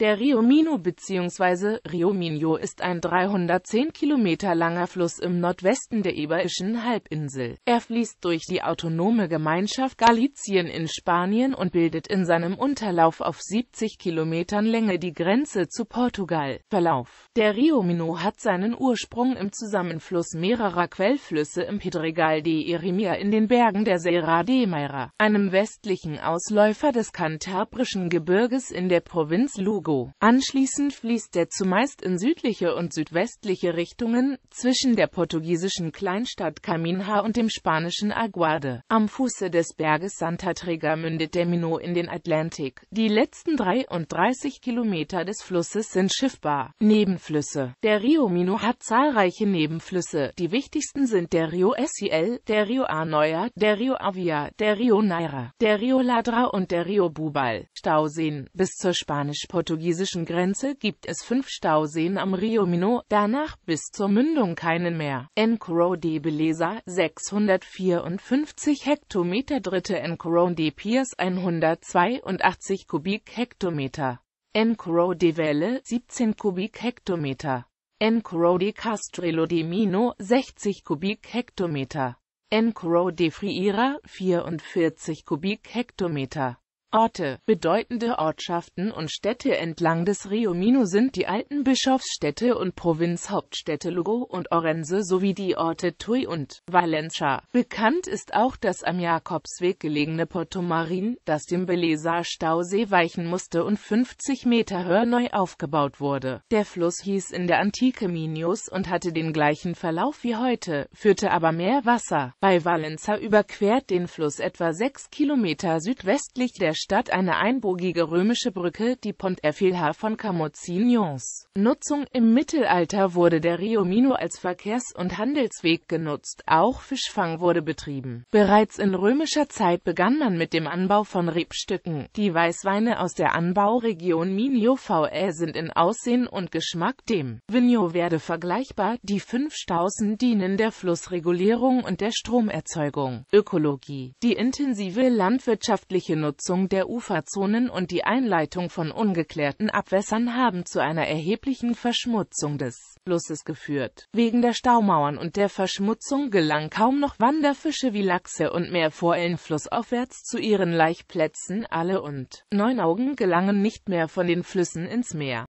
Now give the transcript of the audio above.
Der Rio Mino bzw. Rio Minho ist ein 310 Kilometer langer Fluss im Nordwesten der Iberischen Halbinsel. Er fließt durch die autonome Gemeinschaft Galicien in Spanien und bildet in seinem Unterlauf auf 70 Kilometern Länge die Grenze zu Portugal. Verlauf Der Rio Mino hat seinen Ursprung im Zusammenfluss mehrerer Quellflüsse im Pedregal de Irimia in den Bergen der Serra de Meira, einem westlichen Ausläufer des kantabrischen Gebirges in der Provinz Lugo. Tobago. Anschließend fließt er zumeist in südliche und südwestliche Richtungen, zwischen der portugiesischen Kleinstadt Caminha und dem spanischen Aguade. Am Fuße des Berges Santa Trega mündet der Mino in den Atlantik. Die letzten 33 Kilometer des Flusses sind schiffbar. Nebenflüsse Der Rio Mino hat zahlreiche Nebenflüsse. Die wichtigsten sind der Rio Esiel, der Rio Arnoia, der Rio Avia, der Rio Naira, der Rio Ladra und der Rio Bubal. Stauseen bis zur spanisch-portugiesischen portugiesischen Grenze gibt es fünf Stauseen am Rio Mino, danach bis zur Mündung keinen mehr. Encoro de Beleza, 654 Hektometer Dritte Encoro de Piers, 182 Kubikhektometer. Encoro de Velle, 17 Kubikhektometer. Encoro de Castrelo de Mino, 60 Kubikhektometer. Encoro de Friera 44 Kubikhektometer. Orte Bedeutende Ortschaften und Städte entlang des Rio Mino sind die alten Bischofsstädte und Provinzhauptstädte Lugo und Orense sowie die Orte Tui und Valencia. Bekannt ist auch das am Jakobsweg gelegene Porto Marin, das dem Belezer Stausee weichen musste und 50 Meter höher neu aufgebaut wurde. Der Fluss hieß in der Antike Minius und hatte den gleichen Verlauf wie heute, führte aber mehr Wasser. Bei Valencia überquert den Fluss etwa 6 Kilometer südwestlich der Stadt eine einbogige römische Brücke, die Pont Erfilha von Camozinos. Nutzung Im Mittelalter wurde der Rio Mino als Verkehrs- und Handelsweg genutzt, auch Fischfang wurde betrieben. Bereits in römischer Zeit begann man mit dem Anbau von Rebstücken. Die Weißweine aus der Anbauregion Minio VE sind in Aussehen und Geschmack dem Vigno Verde vergleichbar, die fünf Stausen dienen der Flussregulierung und der Stromerzeugung. Ökologie Die intensive landwirtschaftliche Nutzung der Uferzonen und die Einleitung von ungeklärten Abwässern haben zu einer erheblichen Verschmutzung des Flusses geführt. Wegen der Staumauern und der Verschmutzung gelang kaum noch Wanderfische wie Lachse und mehr Meerforellen flussaufwärts zu ihren Laichplätzen, alle und Neunaugen gelangen nicht mehr von den Flüssen ins Meer.